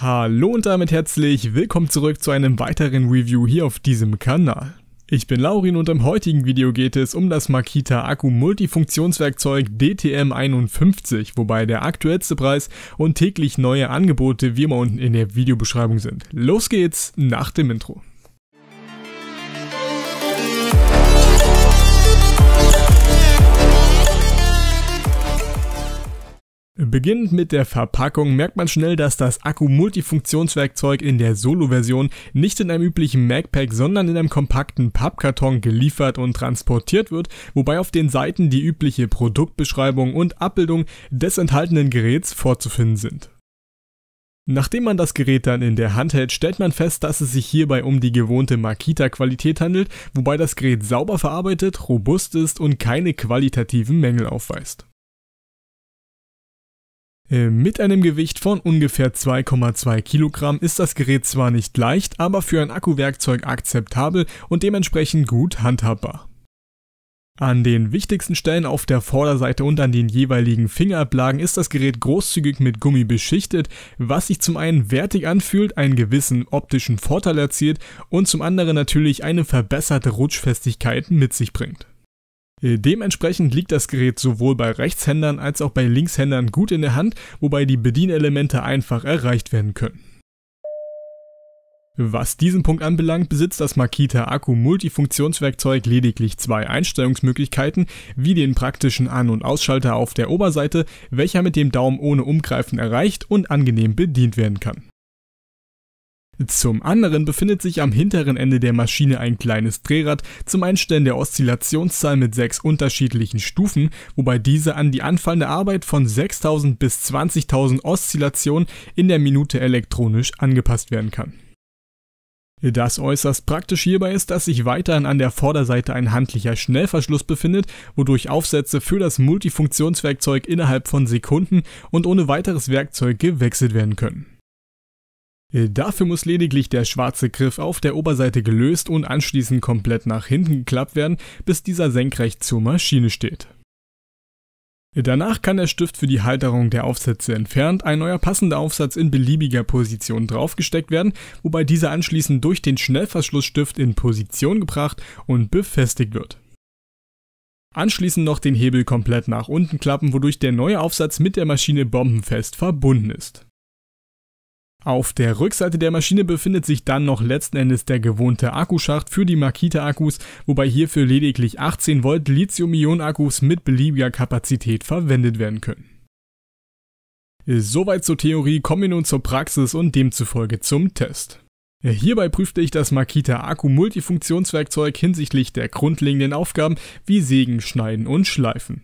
Hallo und damit herzlich willkommen zurück zu einem weiteren Review hier auf diesem Kanal. Ich bin Laurin und im heutigen Video geht es um das Makita Akku Multifunktionswerkzeug DTM51, wobei der aktuellste Preis und täglich neue Angebote wie immer unten in der Videobeschreibung sind. Los geht's nach dem Intro. Beginnend mit der Verpackung merkt man schnell, dass das Akku-Multifunktionswerkzeug in der Solo-Version nicht in einem üblichen MacPack, sondern in einem kompakten Pappkarton geliefert und transportiert wird, wobei auf den Seiten die übliche Produktbeschreibung und Abbildung des enthaltenen Geräts vorzufinden sind. Nachdem man das Gerät dann in der Hand hält, stellt man fest, dass es sich hierbei um die gewohnte Makita-Qualität handelt, wobei das Gerät sauber verarbeitet, robust ist und keine qualitativen Mängel aufweist. Äh, mit einem Gewicht von ungefähr 2,2 Kilogramm ist das Gerät zwar nicht leicht, aber für ein Akkuwerkzeug akzeptabel und dementsprechend gut handhabbar. An den wichtigsten Stellen auf der Vorderseite und an den jeweiligen Fingerablagen ist das Gerät großzügig mit Gummi beschichtet, was sich zum einen wertig anfühlt, einen gewissen optischen Vorteil erzielt und zum anderen natürlich eine verbesserte Rutschfestigkeit mit sich bringt. Äh, dementsprechend liegt das Gerät sowohl bei Rechtshändern als auch bei Linkshändern gut in der Hand, wobei die Bedienelemente einfach erreicht werden können. Was diesen Punkt anbelangt, besitzt das Makita Akku Multifunktionswerkzeug lediglich zwei Einstellungsmöglichkeiten, wie den praktischen An- und Ausschalter auf der Oberseite, welcher mit dem Daumen ohne Umgreifen erreicht und angenehm bedient werden kann. Zum anderen befindet sich am hinteren Ende der Maschine ein kleines Drehrad zum Einstellen der Oszillationszahl mit sechs unterschiedlichen Stufen, wobei diese an die anfallende Arbeit von 6000 bis 20.000 Oszillationen in der Minute elektronisch angepasst werden kann. Das äußerst praktisch hierbei ist, dass sich weiterhin an der Vorderseite ein handlicher Schnellverschluss befindet, wodurch Aufsätze für das Multifunktionswerkzeug innerhalb von Sekunden und ohne weiteres Werkzeug gewechselt werden können. Äh, dafür muss lediglich der schwarze Griff auf der Oberseite gelöst und anschließend komplett nach hinten geklappt werden, bis dieser senkrecht zur Maschine steht. Danach kann der Stift für die Halterung der Aufsätze entfernt, ein neuer passender Aufsatz in beliebiger Position draufgesteckt werden, wobei dieser anschließend durch den Schnellverschlussstift in Position gebracht und befestigt wird. Anschließend noch den Hebel komplett nach unten klappen, wodurch der neue Aufsatz mit der Maschine bombenfest verbunden ist. Auf der Rückseite der Maschine befindet sich dann noch letzten Endes der gewohnte Akkuschacht für die Makita-Akkus, wobei hierfür lediglich 18 Volt Lithium-Ionen-Akkus mit beliebiger Kapazität verwendet werden können. Soweit zur Theorie, kommen wir nun zur Praxis und demzufolge zum Test. Hierbei prüfte ich das Makita Akku Multifunktionswerkzeug hinsichtlich der grundlegenden Aufgaben wie Sägen, Schneiden und Schleifen.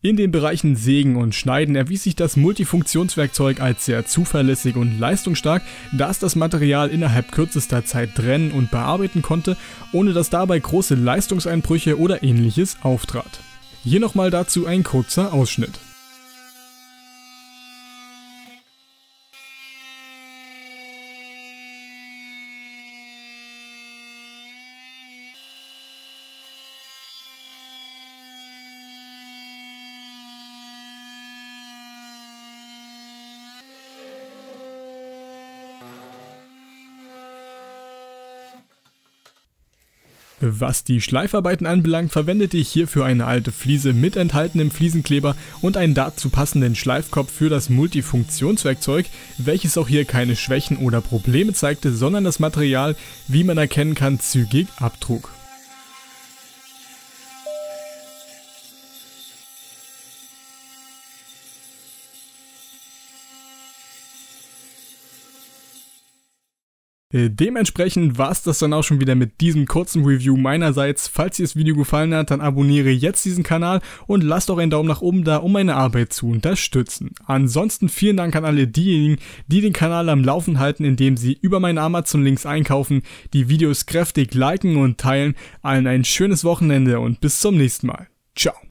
In den Bereichen Sägen und Schneiden erwies sich das Multifunktionswerkzeug als sehr zuverlässig und leistungsstark, da es das Material innerhalb kürzester Zeit trennen und bearbeiten konnte, ohne dass dabei große Leistungseinbrüche oder ähnliches auftrat. Hier nochmal dazu ein kurzer Ausschnitt. Was die Schleifarbeiten anbelangt, verwendete ich hierfür eine alte Fliese mit enthaltenem Fliesenkleber und einen dazu passenden Schleifkopf für das Multifunktionswerkzeug, welches auch hier keine Schwächen oder Probleme zeigte, sondern das Material, wie man erkennen kann, zügig abtrug. Äh, dementsprechend war es das dann auch schon wieder mit diesem kurzen Review meinerseits. Falls dir das Video gefallen hat, dann abonniere jetzt diesen Kanal und lasst auch einen Daumen nach oben da, um meine Arbeit zu unterstützen. Ansonsten vielen Dank an alle diejenigen, die den Kanal am Laufen halten, indem sie über meine Amazon-Links einkaufen, die Videos kräftig liken und teilen. Allen ein schönes Wochenende und bis zum nächsten Mal. Ciao.